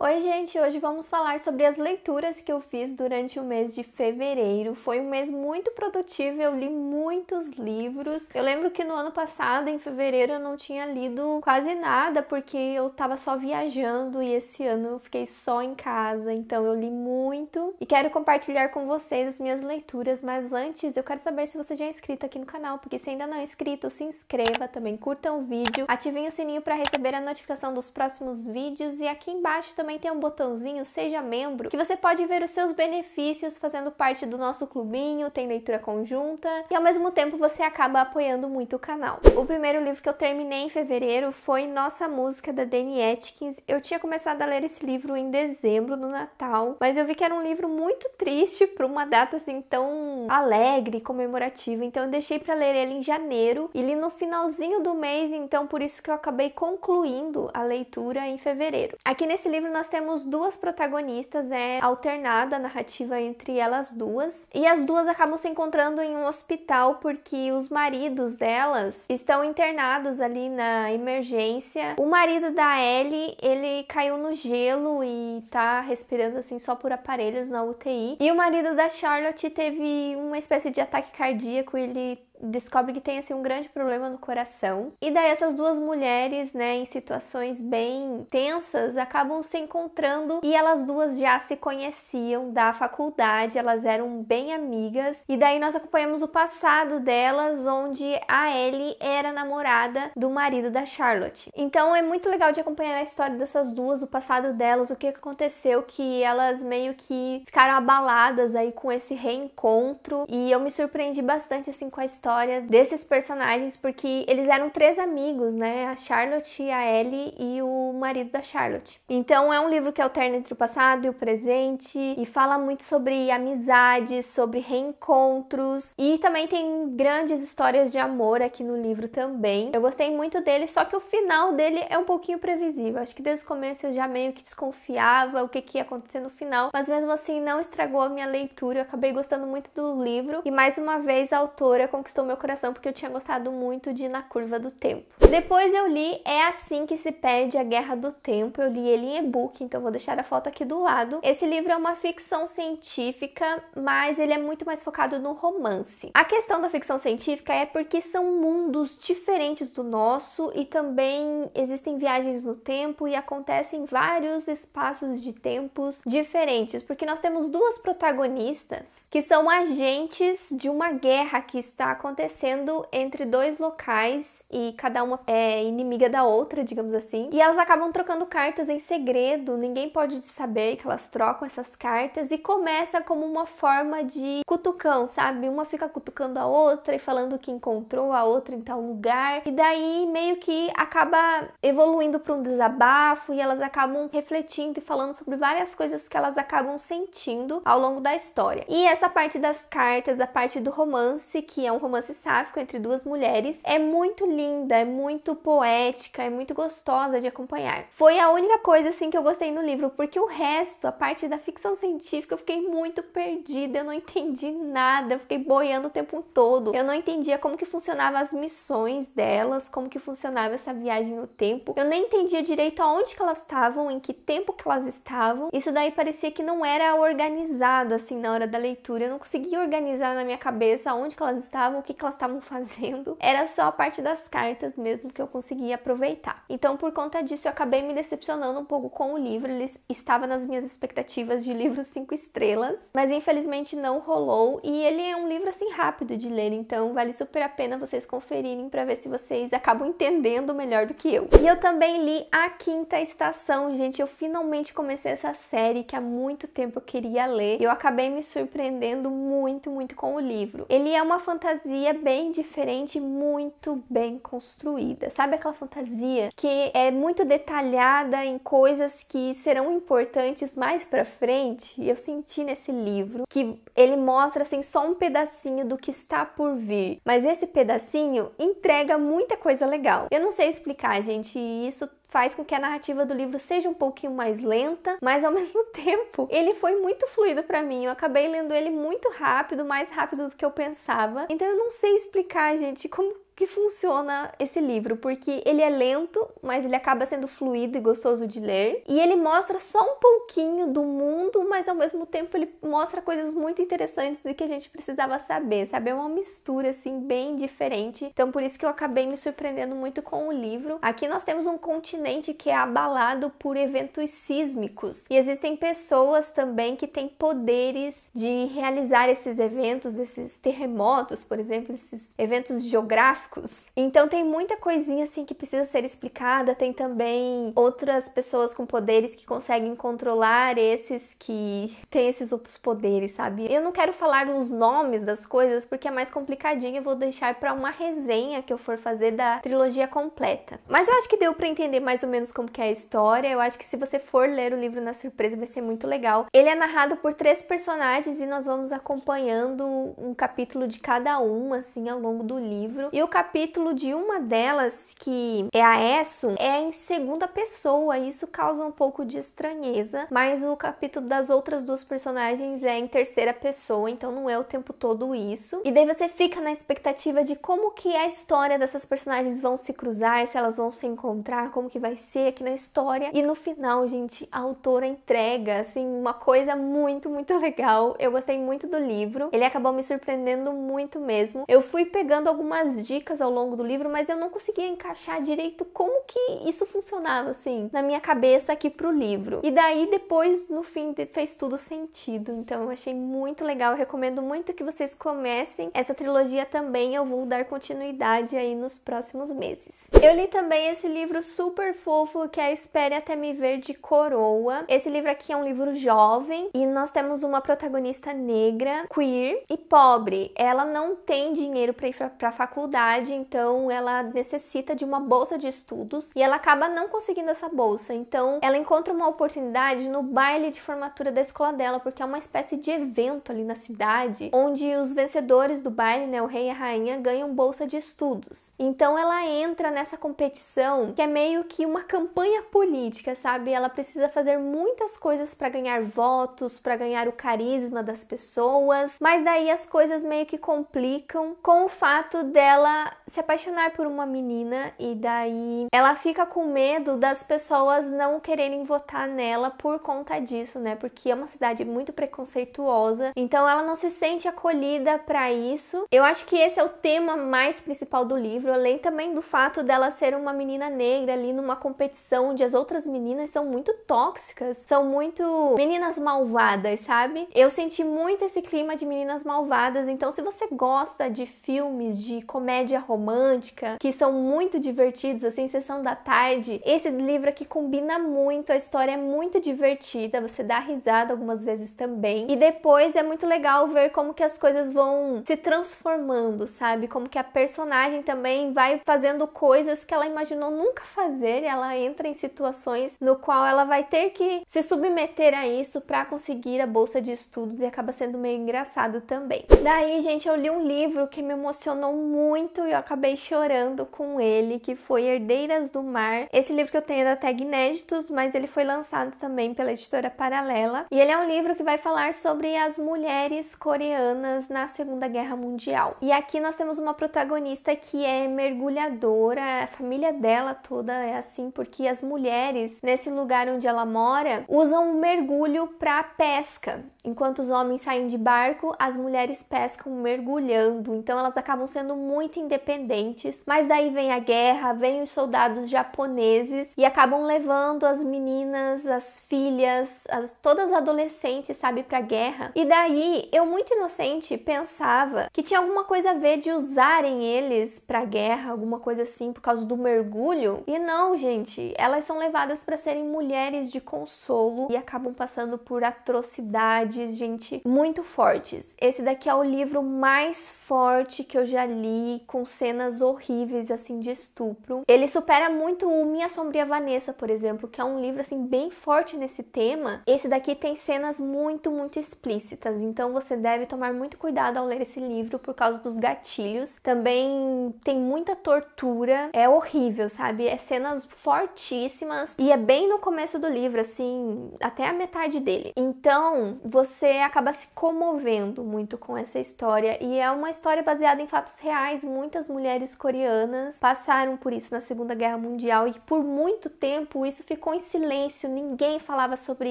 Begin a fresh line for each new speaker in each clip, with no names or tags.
Oi, gente! Hoje vamos falar sobre as leituras que eu fiz durante o mês de fevereiro. Foi um mês muito produtivo, eu li muitos livros. Eu lembro que no ano passado, em fevereiro, eu não tinha lido quase nada porque eu estava só viajando e esse ano eu fiquei só em casa, então eu li muito. E quero compartilhar com vocês as minhas leituras, mas antes eu quero saber se você já é inscrito aqui no canal, porque se ainda não é inscrito, se inscreva também, curta o vídeo, ativem o sininho para receber a notificação dos próximos vídeos e aqui embaixo também também tem um botãozinho Seja Membro, que você pode ver os seus benefícios fazendo parte do nosso clubinho, tem leitura conjunta e ao mesmo tempo você acaba apoiando muito o canal. O primeiro livro que eu terminei em fevereiro foi Nossa Música da Dani Atkins. Eu tinha começado a ler esse livro em dezembro, no Natal, mas eu vi que era um livro muito triste para uma data assim tão alegre, comemorativa, então eu deixei para ler ele em janeiro e li no finalzinho do mês, então por isso que eu acabei concluindo a leitura em fevereiro. Aqui nesse livro nós temos duas protagonistas, é alternada a narrativa entre elas duas, e as duas acabam se encontrando em um hospital porque os maridos delas estão internados ali na emergência. O marido da Ellie, ele caiu no gelo e tá respirando assim só por aparelhos na UTI. E o marido da Charlotte teve uma espécie de ataque cardíaco, ele descobre que tem assim um grande problema no coração. E daí essas duas mulheres, né, em situações bem tensas, acabam se encontrando e elas duas já se conheciam da faculdade, elas eram bem amigas. E daí nós acompanhamos o passado delas, onde a Ellie era namorada do marido da Charlotte. Então é muito legal de acompanhar a história dessas duas, o passado delas, o que aconteceu que elas meio que ficaram abaladas aí com esse reencontro. E eu me surpreendi bastante assim com a história história desses personagens, porque eles eram três amigos, né? A Charlotte, a Ellie e o marido da Charlotte. Então é um livro que alterna entre o passado e o presente e fala muito sobre amizades, sobre reencontros e também tem grandes histórias de amor aqui no livro também. Eu gostei muito dele, só que o final dele é um pouquinho previsível. Acho que desde o começo eu já meio que desconfiava o que, que ia acontecer no final, mas mesmo assim não estragou a minha leitura. Eu acabei gostando muito do livro e mais uma vez a autora conquistou conquistou meu coração porque eu tinha gostado muito de Na Curva do Tempo. Depois eu li É Assim que se Perde a Guerra do Tempo. Eu li ele em e-book, então vou deixar a foto aqui do lado. Esse livro é uma ficção científica, mas ele é muito mais focado no romance. A questão da ficção científica é porque são mundos diferentes do nosso e também existem viagens no tempo e acontecem vários espaços de tempos diferentes, porque nós temos duas protagonistas que são agentes de uma guerra que está acontecendo acontecendo entre dois locais e cada uma é inimiga da outra, digamos assim. E elas acabam trocando cartas em segredo, ninguém pode saber que elas trocam essas cartas e começa como uma forma de cutucão, sabe? Uma fica cutucando a outra e falando que encontrou a outra em tal lugar. E daí meio que acaba evoluindo para um desabafo e elas acabam refletindo e falando sobre várias coisas que elas acabam sentindo ao longo da história. E essa parte das cartas, a parte do romance, que é um romance romance sáfico entre duas mulheres, é muito linda, é muito poética, é muito gostosa de acompanhar. Foi a única coisa assim que eu gostei no livro, porque o resto, a parte da ficção científica, eu fiquei muito perdida, eu não entendi nada, eu fiquei boiando o tempo todo. Eu não entendia como que funcionava as missões delas, como que funcionava essa viagem no tempo. Eu nem entendia direito aonde que elas estavam, em que tempo que elas estavam. Isso daí parecia que não era organizado assim na hora da leitura. Eu não conseguia organizar na minha cabeça onde que elas estavam, que, que elas estavam fazendo, era só a parte das cartas mesmo que eu conseguia aproveitar. Então, por conta disso, eu acabei me decepcionando um pouco com o livro, ele estava nas minhas expectativas de livro cinco estrelas, mas infelizmente não rolou. E ele é um livro assim rápido de ler, então vale super a pena vocês conferirem para ver se vocês acabam entendendo melhor do que eu. E eu também li A Quinta Estação, gente. Eu finalmente comecei essa série que há muito tempo eu queria ler. eu acabei me surpreendendo muito, muito com o livro. Ele é uma fantasia fantasia bem diferente, muito bem construída. Sabe aquela fantasia que é muito detalhada em coisas que serão importantes mais para frente? Eu senti nesse livro que ele mostra assim só um pedacinho do que está por vir, mas esse pedacinho entrega muita coisa legal. Eu não sei explicar, gente, isso faz com que a narrativa do livro seja um pouquinho mais lenta, mas ao mesmo tempo ele foi muito fluido para mim. Eu acabei lendo ele muito rápido, mais rápido do que eu pensava. Então eu não sei explicar, gente, como que funciona esse livro, porque ele é lento, mas ele acaba sendo fluido e gostoso de ler. E ele mostra só um pouquinho do mundo, mas ao mesmo tempo ele mostra coisas muito interessantes e que a gente precisava saber, sabe? É uma mistura assim bem diferente. Então por isso que eu acabei me surpreendendo muito com o livro. Aqui nós temos um continente que é abalado por eventos sísmicos e existem pessoas também que têm poderes de realizar esses eventos, esses terremotos, por exemplo, esses eventos geográficos gráficos. Então tem muita coisinha assim que precisa ser explicada, tem também outras pessoas com poderes que conseguem controlar esses que têm esses outros poderes, sabe? Eu não quero falar os nomes das coisas porque é mais complicadinho, eu vou deixar para uma resenha que eu for fazer da trilogia completa. Mas eu acho que deu para entender mais ou menos como que é a história. Eu acho que se você for ler o livro na surpresa vai ser muito legal. Ele é narrado por três personagens e nós vamos acompanhando um capítulo de cada um assim ao longo do livro. E o capítulo de uma delas, que é a Esso, é em segunda pessoa, isso causa um pouco de estranheza, mas o capítulo das outras duas personagens é em terceira pessoa, então não é o tempo todo isso. E daí você fica na expectativa de como que a história dessas personagens vão se cruzar, se elas vão se encontrar, como que vai ser aqui na história. E no final, gente, a autora entrega assim uma coisa muito, muito legal. Eu gostei muito do livro. Ele acabou me surpreendendo muito mesmo. Eu fui pegando algumas dicas dicas ao longo do livro, mas eu não conseguia encaixar direito como que isso funcionava assim na minha cabeça aqui pro livro. E daí depois no fim fez tudo sentido. Então eu achei muito legal, eu recomendo muito que vocês comecem essa trilogia também. Eu vou dar continuidade aí nos próximos meses. Eu li também esse livro super fofo que é Espere até me ver de coroa. Esse livro aqui é um livro jovem e nós temos uma protagonista negra, queer e pobre. Ela não tem dinheiro para ir para faculdade faculdade, então ela necessita de uma bolsa de estudos e ela acaba não conseguindo essa bolsa. Então ela encontra uma oportunidade no baile de formatura da escola dela, porque é uma espécie de evento ali na cidade onde os vencedores do baile, né, o rei e a rainha, ganham bolsa de estudos. Então ela entra nessa competição que é meio que uma campanha política, sabe? Ela precisa fazer muitas coisas para ganhar votos, para ganhar o carisma das pessoas, mas daí as coisas meio que complicam com o fato dela se apaixonar por uma menina e daí ela fica com medo das pessoas não quererem votar nela por conta disso, né? Porque é uma cidade muito preconceituosa, então ela não se sente acolhida para isso. Eu acho que esse é o tema mais principal do livro, além também do fato dela ser uma menina negra ali numa competição onde as outras meninas são muito tóxicas, são muito meninas malvadas, sabe? Eu senti muito esse clima de meninas malvadas, então se você gosta de filmes de comédia comédia romântica, que são muito divertidos, assim, sessão da tarde. Esse livro aqui combina muito, a história é muito divertida, você dá risada algumas vezes também. E depois é muito legal ver como que as coisas vão se transformando, sabe? Como que a personagem também vai fazendo coisas que ela imaginou nunca fazer, e ela entra em situações no qual ela vai ter que se submeter a isso para conseguir a bolsa de estudos e acaba sendo meio engraçado também. Daí, gente, eu li um livro que me emocionou muito muito e eu acabei chorando com ele, que foi Herdeiras do Mar. Esse livro que eu tenho é da Tag Inéditos, mas ele foi lançado também pela editora Paralela. E ele é um livro que vai falar sobre as mulheres coreanas na Segunda Guerra Mundial. E aqui nós temos uma protagonista que é mergulhadora, a família dela toda é assim, porque as mulheres nesse lugar onde ela mora usam o mergulho para pesca. Enquanto os homens saem de barco, as mulheres pescam mergulhando. Então elas acabam sendo muito independentes, mas daí vem a guerra, vem os soldados japoneses e acabam levando as meninas, as filhas, as, todas adolescentes, sabe, pra guerra. E daí eu, muito inocente, pensava que tinha alguma coisa a ver de usarem eles pra guerra, alguma coisa assim, por causa do mergulho. E não, gente, elas são levadas para serem mulheres de consolo e acabam passando por atrocidades, gente, muito fortes. Esse daqui é o livro mais forte que eu já li, com com cenas horríveis assim de estupro. Ele supera muito o Minha Sombria Vanessa, por exemplo, que é um livro assim bem forte nesse tema. Esse daqui tem cenas muito, muito explícitas, então você deve tomar muito cuidado ao ler esse livro por causa dos gatilhos. Também tem muita tortura, é horrível, sabe? É cenas fortíssimas e é bem no começo do livro, assim, até a metade dele. Então, você acaba se comovendo muito com essa história e é uma história baseada em fatos reais, muito muitas mulheres coreanas passaram por isso na Segunda Guerra Mundial e por muito tempo isso ficou em silêncio, ninguém falava sobre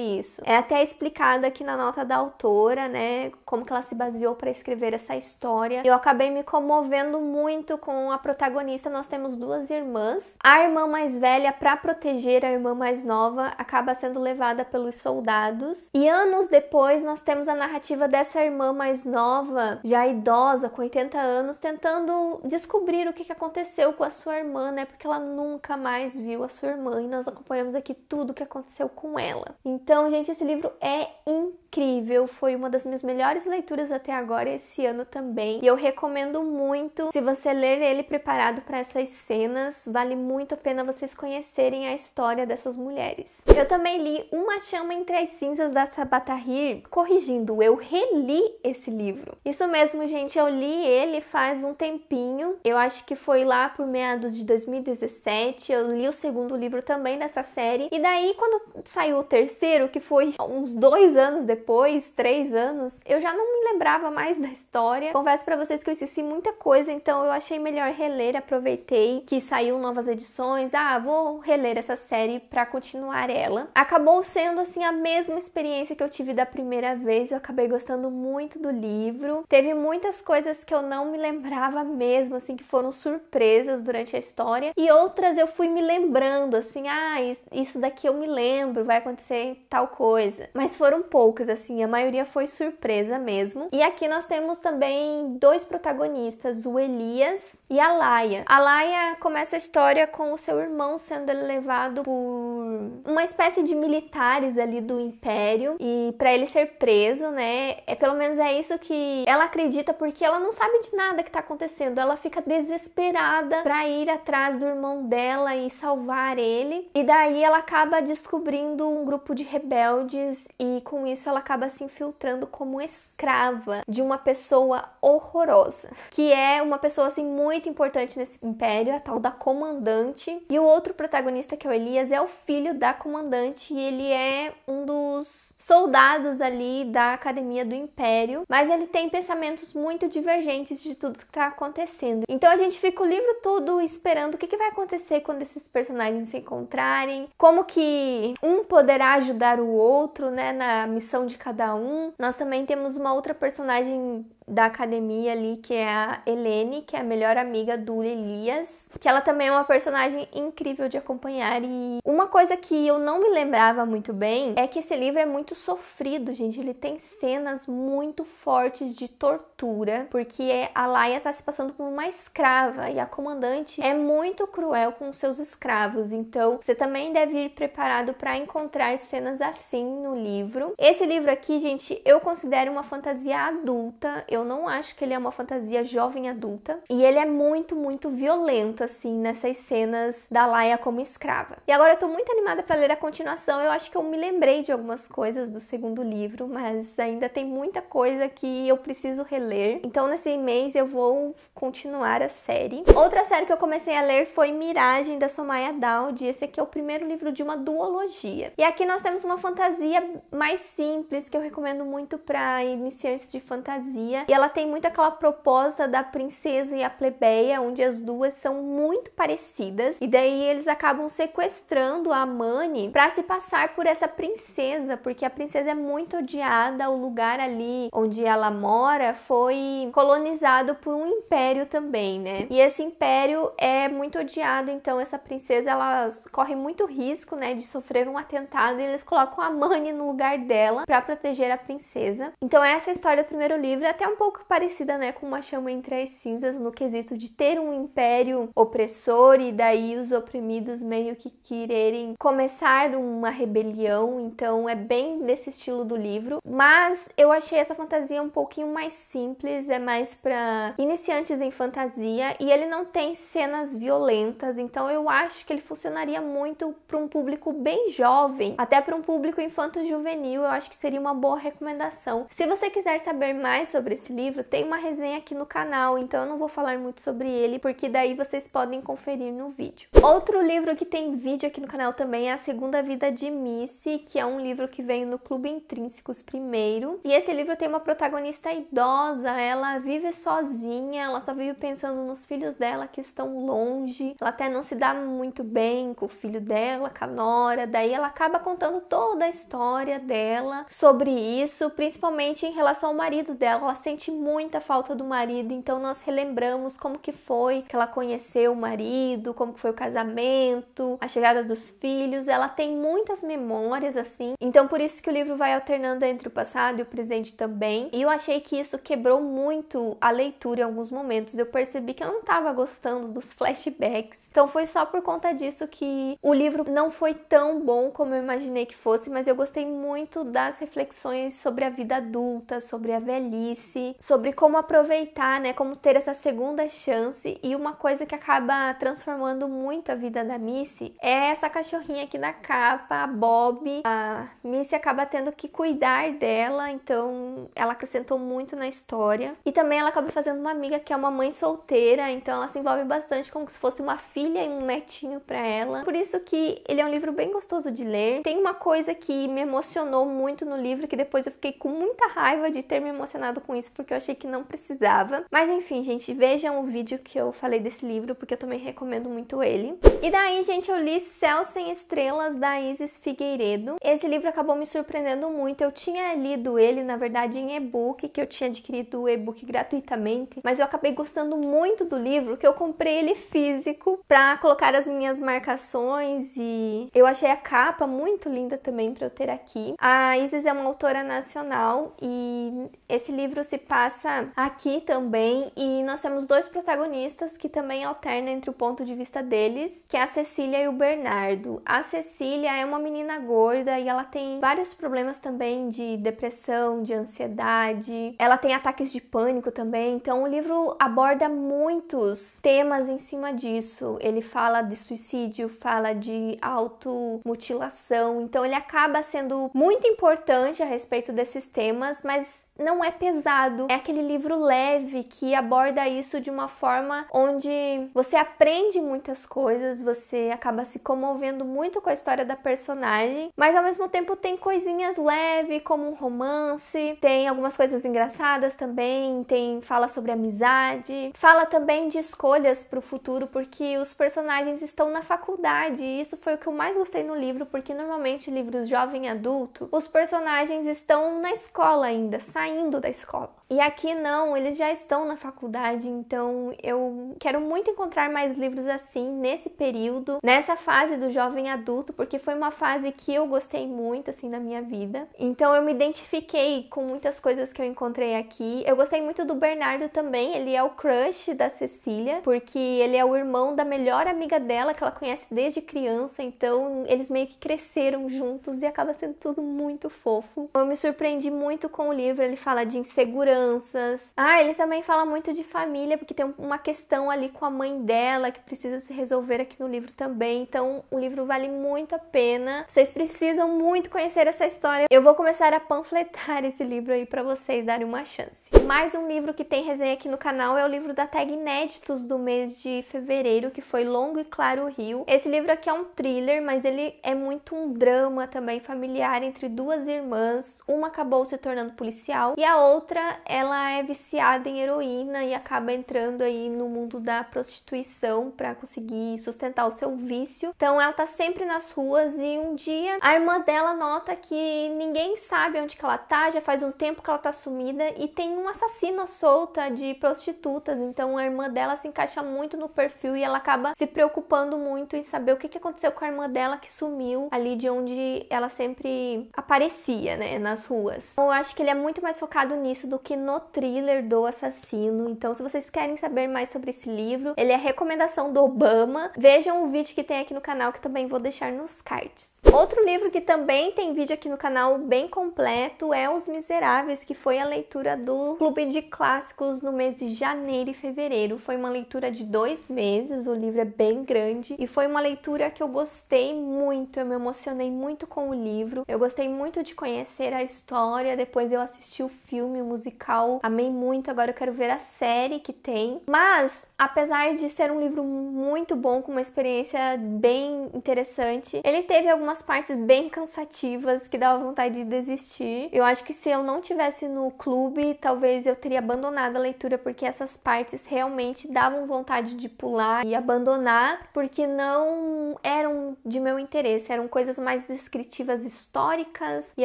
isso. É até explicado aqui na nota da autora, né, como que ela se baseou para escrever essa história. Eu acabei me comovendo muito com a protagonista. Nós temos duas irmãs. A irmã mais velha, para proteger a irmã mais nova, acaba sendo levada pelos soldados. E anos depois, nós temos a narrativa dessa irmã mais nova, já idosa, com 80 anos, tentando descobrir o que aconteceu com a sua irmã, né? Porque ela nunca mais viu a sua irmã e nós acompanhamos aqui tudo o que aconteceu com ela. Então, gente, esse livro é incrível, foi uma das minhas melhores leituras até agora esse ano também. E eu recomendo muito se você ler ele preparado para essas cenas, vale muito a pena vocês conhecerem a história dessas mulheres. Eu também li Uma Chama entre as Cinzas da Sabata Rir, corrigindo, eu reli esse livro. Isso mesmo, gente, eu li ele faz um tempinho pouquinho. Eu acho que foi lá por meados de 2017, eu li o segundo livro também dessa série. E daí, quando saiu o terceiro, que foi uns dois anos depois, três anos, eu já não me lembrava mais da história. Confesso para vocês que eu esqueci muita coisa, então eu achei melhor reler, aproveitei que saiu novas edições. Ah, vou reler essa série para continuar ela. Acabou sendo assim a mesma experiência que eu tive da primeira vez. Eu acabei gostando muito do livro. Teve muitas coisas que eu não me lembrava mesmo mesmo, assim, que foram surpresas durante a história, e outras eu fui me lembrando, assim, ah, isso daqui eu me lembro, vai acontecer tal coisa. Mas foram poucas, assim, a maioria foi surpresa mesmo. E aqui nós temos também dois protagonistas, o Elias e a Laia. A Laia começa a história com o seu irmão sendo levado por uma espécie de militares ali do Império e para ele ser preso, né? É pelo menos é isso que ela acredita porque ela não sabe de nada que tá acontecendo. Ela ela fica desesperada para ir atrás do irmão dela e salvar ele. E daí ela acaba descobrindo um grupo de rebeldes e com isso ela acaba se infiltrando como escrava de uma pessoa horrorosa, que é uma pessoa assim muito importante nesse império, a tal da comandante. E o outro protagonista que é o Elias é o filho da comandante e ele é um dos soldados ali da academia do império, mas ele tem pensamentos muito divergentes de tudo que está acontecendo acontecendo. Então a gente fica o livro todo esperando o que, que vai acontecer quando esses personagens se encontrarem, como que um poderá ajudar o outro, né, na missão de cada um. Nós também temos uma outra personagem da academia ali, que é a Helene, que é a melhor amiga do Elias, que ela também é uma personagem incrível de acompanhar. E uma coisa que eu não me lembrava muito bem é que esse livro é muito sofrido, gente. Ele tem cenas muito fortes de tortura, porque a Laia tá se passando como uma escrava e a comandante é muito cruel com seus escravos. Então, você também deve ir preparado para encontrar cenas assim no livro. Esse livro aqui, gente, eu considero uma fantasia adulta. Eu eu não acho que ele é uma fantasia jovem adulta. E ele é muito, muito violento, assim, nessas cenas da Laia como escrava. E agora eu tô muito animada para ler a continuação. Eu acho que eu me lembrei de algumas coisas do segundo livro, mas ainda tem muita coisa que eu preciso reler. Então, nesse mês eu vou continuar a série. Outra série que eu comecei a ler foi Miragem da Somaya Dowd. Esse aqui é o primeiro livro de uma duologia. E aqui nós temos uma fantasia mais simples que eu recomendo muito para iniciantes de fantasia. E ela tem muito aquela proposta da princesa e a plebeia, onde as duas são muito parecidas. E daí eles acabam sequestrando a Mani para se passar por essa princesa, porque a princesa é muito odiada, o lugar ali onde ela mora foi colonizado por um império também, né? E esse império é muito odiado, então essa princesa ela corre muito risco, né, de sofrer um atentado e eles colocam a Mani no lugar dela para proteger a princesa. Então essa é a história do primeiro livro, até um pouco parecida, né, com uma chama entre as cinzas no quesito de ter um império opressor e daí os oprimidos meio que quererem começar uma rebelião, então é bem desse estilo do livro, mas eu achei essa fantasia um pouquinho mais simples, é mais para iniciantes em fantasia e ele não tem cenas violentas, então eu acho que ele funcionaria muito para um público bem jovem, até para um público infanto-juvenil, eu acho que seria uma boa recomendação. Se você quiser saber mais sobre esse livro, tem uma resenha aqui no canal, então eu não vou falar muito sobre ele, porque daí vocês podem conferir no vídeo. Outro livro que tem vídeo aqui no canal também é A Segunda Vida de Missy, que é um livro que veio no Clube Intrínsecos primeiro. E esse livro tem uma protagonista idosa, ela vive sozinha, ela só vive pensando nos filhos dela que estão longe, ela até não se dá muito bem com o filho dela, com a nora, daí ela acaba contando toda a história dela sobre isso, principalmente em relação ao marido dela, ela sente muita falta do marido, então nós relembramos como que foi que ela conheceu o marido, como que foi o casamento, a chegada dos filhos, ela tem muitas memórias assim. Então por isso que o livro vai alternando entre o passado e o presente também. E eu achei que isso quebrou muito a leitura em alguns momentos. Eu percebi que eu não estava gostando dos flashbacks então foi só por conta disso que o livro não foi tão bom como eu imaginei que fosse, mas eu gostei muito das reflexões sobre a vida adulta, sobre a velhice, sobre como aproveitar, né, como ter essa segunda chance e uma coisa que acaba transformando muito a vida da Missy é essa cachorrinha aqui na capa, a Bob. A Missy acaba tendo que cuidar dela, então ela acrescentou muito na história. E também ela acaba fazendo uma amiga que é uma mãe solteira, então ela se envolve bastante como se fosse uma filha filha e um netinho para ela. Por isso que ele é um livro bem gostoso de ler. Tem uma coisa que me emocionou muito no livro que depois eu fiquei com muita raiva de ter me emocionado com isso porque eu achei que não precisava. Mas enfim, gente, vejam o vídeo que eu falei desse livro porque eu também recomendo muito ele. E daí, gente, eu li Céu sem Estrelas da Isis Figueiredo. Esse livro acabou me surpreendendo muito. Eu tinha lido ele, na verdade, em e-book, que eu tinha adquirido o e-book gratuitamente, mas eu acabei gostando muito do livro que eu comprei ele físico para para colocar as minhas marcações e eu achei a capa muito linda também para eu ter aqui. A Isis é uma autora nacional e esse livro se passa aqui também e nós temos dois protagonistas que também alternam entre o ponto de vista deles, que é a Cecília e o Bernardo. A Cecília é uma menina gorda e ela tem vários problemas também de depressão, de ansiedade. Ela tem ataques de pânico também, então o livro aborda muitos temas em cima disso ele fala de suicídio, fala de automutilação, então ele acaba sendo muito importante a respeito desses temas, mas não é pesado, é aquele livro leve que aborda isso de uma forma onde você aprende muitas coisas, você acaba se comovendo muito com a história da personagem, mas ao mesmo tempo tem coisinhas leves, como um romance, tem algumas coisas engraçadas também, tem fala sobre amizade, fala também de escolhas para o futuro, porque os personagens estão na faculdade, e isso foi o que eu mais gostei no livro, porque normalmente livros jovem adulto, os personagens estão na escola ainda, sai saindo da escola. E aqui não, eles já estão na faculdade, então eu quero muito encontrar mais livros assim nesse período, nessa fase do jovem adulto, porque foi uma fase que eu gostei muito assim na minha vida. Então eu me identifiquei com muitas coisas que eu encontrei aqui. Eu gostei muito do Bernardo também, ele é o crush da Cecília, porque ele é o irmão da melhor amiga dela que ela conhece desde criança, então eles meio que cresceram juntos e acaba sendo tudo muito fofo. Eu me surpreendi muito com o livro, ele fala de insegurança crianças. Ah, ele também fala muito de família, porque tem uma questão ali com a mãe dela que precisa se resolver aqui no livro também. Então, o livro vale muito a pena. Vocês precisam muito conhecer essa história. Eu vou começar a panfletar esse livro aí para vocês darem uma chance. Mais um livro que tem resenha aqui no canal é o livro da Tag Inéditos do mês de fevereiro, que foi Longo e Claro Rio. Esse livro aqui é um thriller, mas ele é muito um drama também familiar entre duas irmãs. Uma acabou se tornando policial e a outra ela é viciada em heroína e acaba entrando aí no mundo da prostituição para conseguir sustentar o seu vício. Então ela tá sempre nas ruas e um dia a irmã dela nota que ninguém sabe onde que ela tá, já faz um tempo que ela tá sumida e tem um assassino solta de prostitutas. Então a irmã dela se encaixa muito no perfil e ela acaba se preocupando muito em saber o que, que aconteceu com a irmã dela que sumiu ali de onde ela sempre aparecia, né, nas ruas. Então, eu acho que ele é muito mais focado nisso do que no thriller do assassino. Então, se vocês querem saber mais sobre esse livro, ele é recomendação do Obama. Vejam o vídeo que tem aqui no canal, que também vou deixar nos cards. Outro livro que também tem vídeo aqui no canal bem completo é Os Miseráveis, que foi a leitura do Clube de Clássicos no mês de janeiro e fevereiro. Foi uma leitura de dois meses, o livro é bem grande e foi uma leitura que eu gostei muito. Eu me emocionei muito com o livro, eu gostei muito de conhecer a história. Depois eu assisti o filme musical musical, amei muito, agora eu quero ver a série que tem. Mas, apesar de ser um livro muito bom, com uma experiência bem interessante, ele teve algumas partes bem cansativas que dava vontade de desistir. Eu acho que se eu não tivesse no clube, talvez eu teria abandonado a leitura, porque essas partes realmente davam vontade de pular e abandonar, porque não eram de meu interesse, eram coisas mais descritivas históricas e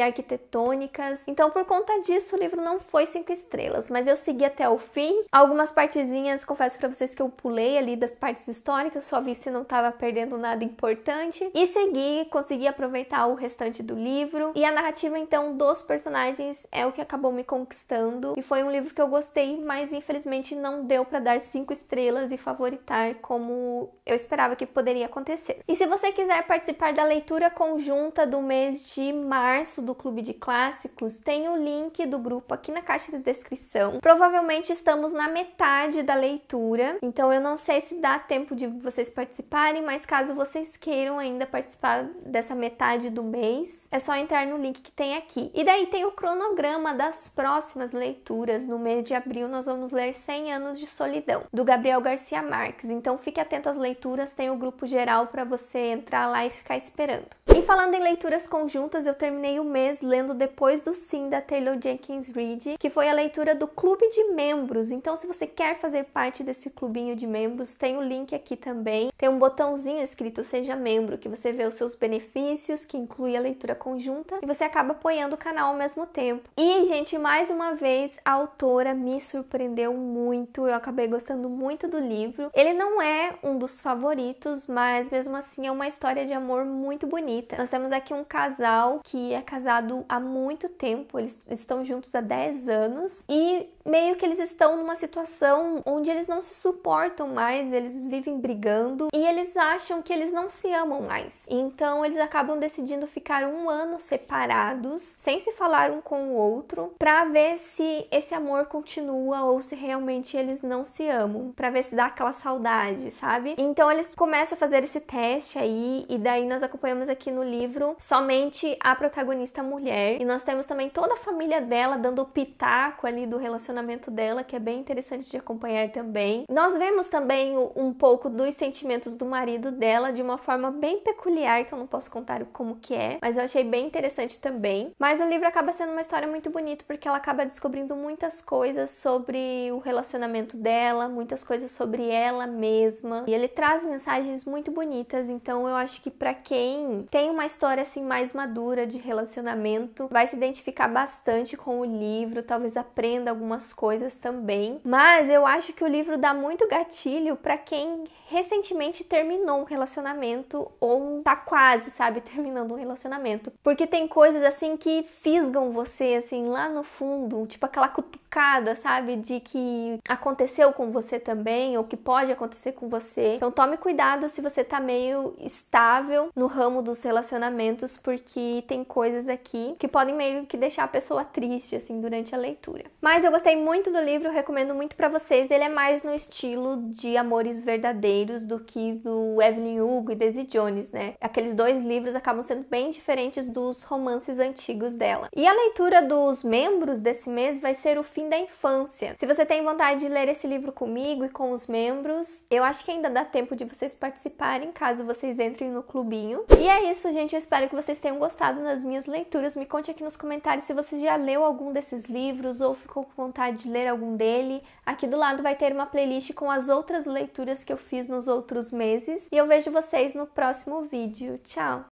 arquitetônicas. Então, por conta disso, o livro não foi cinco estrelas, mas eu segui até o fim. Algumas partezinhas, confesso para vocês que eu pulei ali das partes históricas, só vi se não estava perdendo nada importante. E segui, consegui aproveitar o restante do livro. E a narrativa então dos personagens é o que acabou me conquistando. E foi um livro que eu gostei, mas infelizmente não deu para dar cinco estrelas e favoritar como eu esperava que poderia acontecer. E se você quiser participar da leitura conjunta do mês de março do Clube de Clássicos, tem o link do grupo aqui na caixa de descrição. Provavelmente estamos na metade da leitura, então eu não sei se dá tempo de vocês participarem, mas caso vocês queiram ainda participar dessa metade do mês, é só entrar no link que tem aqui. E daí tem o cronograma das próximas leituras. No mês de abril nós vamos ler 100 anos de solidão, do Gabriel Garcia Marques. Então fique atento às leituras, tem o grupo geral para você entrar lá e ficar esperando. E falando em leituras conjuntas, eu terminei o mês lendo Depois do Sim da Taylor Jenkins Reid, que foi foi a leitura do clube de membros. Então, se você quer fazer parte desse clubinho de membros, tem o link aqui também. Tem um botãozinho escrito Seja Membro, que você vê os seus benefícios, que inclui a leitura conjunta, e você acaba apoiando o canal ao mesmo tempo. E, gente, mais uma vez, a autora me surpreendeu muito. Eu acabei gostando muito do livro. Ele não é um dos favoritos, mas mesmo assim é uma história de amor muito bonita. Nós temos aqui um casal que é casado há muito tempo, eles estão juntos há 10 anos anos e meio que eles estão numa situação onde eles não se suportam mais, eles vivem brigando e eles acham que eles não se amam mais. Então eles acabam decidindo ficar um ano separados, sem se falar um com o outro, para ver se esse amor continua ou se realmente eles não se amam, para ver se dá aquela saudade, sabe? Então eles começam a fazer esse teste aí e daí nós acompanhamos aqui no livro somente a protagonista mulher e nós temos também toda a família dela dando pitaco buraco ali do relacionamento dela, que é bem interessante de acompanhar também. Nós vemos também um pouco dos sentimentos do marido dela de uma forma bem peculiar, que eu não posso contar como que é, mas eu achei bem interessante também. Mas o livro acaba sendo uma história muito bonita, porque ela acaba descobrindo muitas coisas sobre o relacionamento dela, muitas coisas sobre ela mesma, e ele traz mensagens muito bonitas, então eu acho que para quem tem uma história assim mais madura de relacionamento, vai se identificar bastante com o livro, talvez talvez aprenda algumas coisas também. Mas eu acho que o livro dá muito gatilho para quem recentemente terminou um relacionamento ou tá quase, sabe, terminando um relacionamento. Porque tem coisas assim que fisgam você assim lá no fundo, tipo aquela cutucada machucada, sabe? De que aconteceu com você também ou que pode acontecer com você. Então tome cuidado se você tá meio estável no ramo dos relacionamentos, porque tem coisas aqui que podem meio que deixar a pessoa triste assim durante a leitura. Mas eu gostei muito do livro, recomendo muito para vocês. Ele é mais no estilo de amores verdadeiros do que do Evelyn Hugo e Daisy Jones, né? Aqueles dois livros acabam sendo bem diferentes dos romances antigos dela. E a leitura dos membros desse mês vai ser o fim da infância. Se você tem vontade de ler esse livro comigo e com os membros, eu acho que ainda dá tempo de vocês participarem, caso vocês entrem no clubinho. E é isso, gente. Eu espero que vocês tenham gostado das minhas leituras. Me conte aqui nos comentários se você já leu algum desses livros ou ficou com vontade de ler algum dele. Aqui do lado vai ter uma playlist com as outras leituras que eu fiz nos outros meses. E eu vejo vocês no próximo vídeo. Tchau!